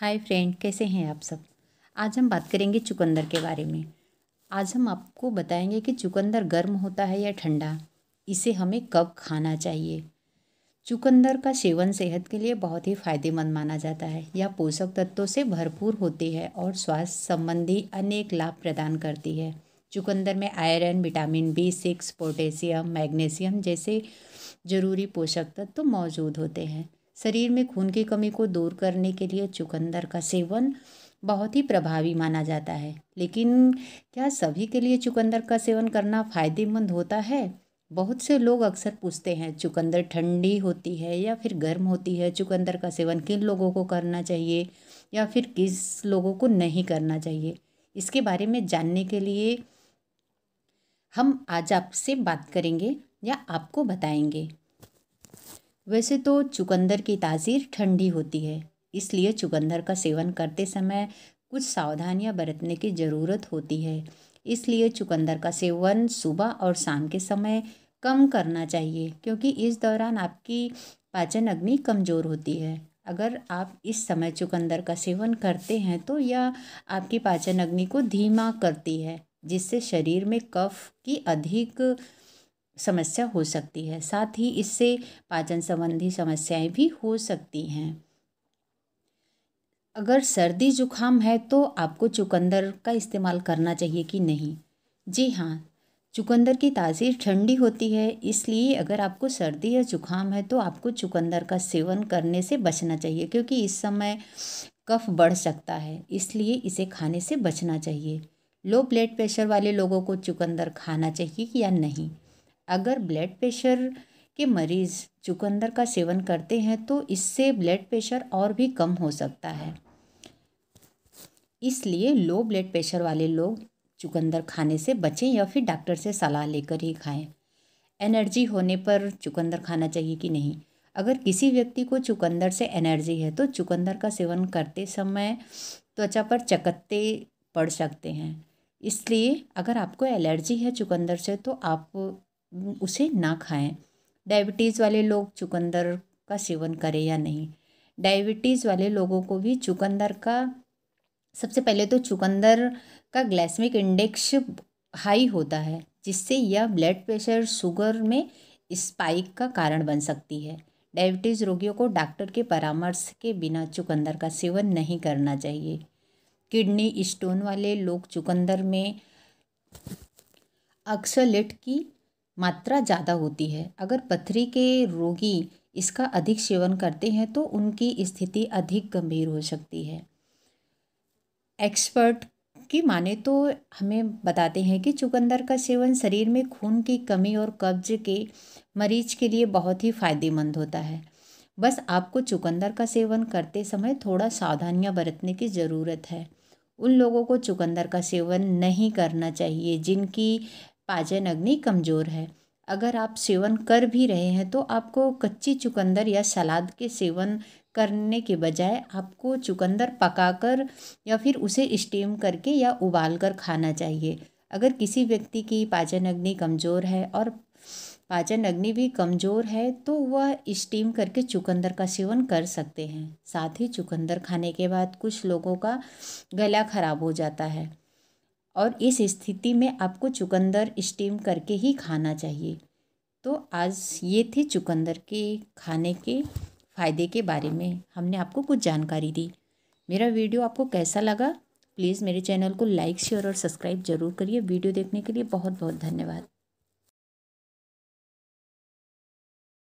hi friend कैसे हैं आप सब आज हम बात करेंगे चुकंदर के बारे में आज हम आपको बताएंगे कि चुकंदर गर्म होता है या ठंडा इसे हमें कब खाना चाहिए चुकंदर का सेवन सेहत के लिए बहुत ही फायदेमंद माना जाता है यह पोषक तत्वों से भरपूर होती है और स्वास्थ्य संबंधी अनेक लाभ प्रदान करती है चुकंदर में iron vitamin B six potassium magnesium जैसे ज़रूरी पोषक तत्व तो मौजूद होते हैं शरीर में खून की कमी को दूर करने के लिए चुकंदर का सेवन बहुत ही प्रभावी माना जाता है लेकिन क्या सभी के लिए चुकंदर का सेवन करना फ़ायदेमंद होता है बहुत से लोग अक्सर पूछते हैं चुकंदर ठंडी होती है या फिर गर्म होती है चुकंदर का सेवन किन लोगों को करना चाहिए या फिर किस लोगों को नहीं करना चाहिए इसके बारे में जानने के लिए हम आज आपसे बात करेंगे या आपको बताएंगे वैसे तो चुकंदर की ताज़ीर ठंडी होती है इसलिए चुकंदर का सेवन करते समय कुछ सावधानियां बरतने की ज़रूरत होती है इसलिए चुकंदर का सेवन सुबह और शाम के समय कम करना चाहिए क्योंकि इस दौरान आपकी पाचन अग्नि कमज़ोर होती है अगर आप इस समय चुकंदर का सेवन करते हैं तो यह आपकी पाचन अग्नि को धीमा करती है जिससे शरीर में कफ की अधिक समस्या हो सकती है साथ ही इससे पाचन संबंधी समस्याएं भी हो सकती हैं अगर सर्दी जुखाम है तो आपको चुकंदर का इस्तेमाल करना चाहिए कि नहीं जी हाँ चुकंदर की तासीर ठंडी होती है इसलिए अगर आपको सर्दी या जुखाम है तो आपको चुकंदर का सेवन करने से बचना चाहिए क्योंकि इस समय कफ बढ़ सकता है इसलिए इसे खाने से बचना चाहिए लो ब्लड प्रेशर वाले लोगों को चुकंदर खाना चाहिए या नहीं अगर ब्लड प्रेशर के मरीज़ चुकंदर का सेवन करते हैं तो इससे ब्लड प्रेशर और भी कम हो सकता है इसलिए लो ब्लड प्रेशर वाले लोग चुकंदर खाने से बचें या फिर डॉक्टर से सलाह लेकर ही खाएं एनर्जी होने पर चुकंदर खाना चाहिए कि नहीं अगर किसी व्यक्ति को चुकंदर से एनर्जी है तो चुकंदर का सेवन करते समय त्वचा पर चकत्ते पड़ सकते हैं इसलिए अगर आपको एलर्जी है चुकंदर से तो आप उसे ना खाएं डायबिटीज़ वाले लोग चुकंदर का सेवन करें या नहीं डायबिटीज़ वाले लोगों को भी चुकंदर का सबसे पहले तो चुकंदर का ग्लैसमिक इंडेक्स हाई होता है जिससे यह ब्लड प्रेशर शुगर में स्पाइक का कारण बन सकती है डायबिटीज़ रोगियों को डॉक्टर के परामर्श के बिना चुकंदर का सेवन नहीं करना चाहिए किडनी स्टोन वाले लोग चुकंदर में अक्सलेट की मात्रा ज़्यादा होती है अगर पथरी के रोगी इसका अधिक सेवन करते हैं तो उनकी स्थिति अधिक गंभीर हो सकती है एक्सपर्ट की माने तो हमें बताते हैं कि चुकंदर का सेवन शरीर में खून की कमी और कब्ज के मरीज के लिए बहुत ही फायदेमंद होता है बस आपको चुकंदर का सेवन करते समय थोड़ा सावधानियां बरतने की ज़रूरत है उन लोगों को चुकंदर का सेवन नहीं करना चाहिए जिनकी पाचन अग्नि कमज़ोर है अगर आप सेवन कर भी रहे हैं तो आपको कच्ची चुकंदर या सलाद के सेवन करने के बजाय आपको चुकंदर पकाकर या फिर उसे स्टीम करके या उबाल कर खाना चाहिए अगर किसी व्यक्ति की पाचन अग्नि कमज़ोर है और पाचन अग्नि भी कमज़ोर है तो वह स्टीम करके चुकंदर का सेवन कर सकते हैं साथ ही चुकंदर खाने के बाद कुछ लोगों का गला खराब हो जाता है और इस स्थिति में आपको चुकंदर स्टीम करके ही खाना चाहिए तो आज ये थे चुकंदर के खाने के फ़ायदे के बारे में हमने आपको कुछ जानकारी दी मेरा वीडियो आपको कैसा लगा प्लीज़ मेरे चैनल को लाइक शेयर और सब्सक्राइब जरूर करिए वीडियो देखने के लिए बहुत बहुत धन्यवाद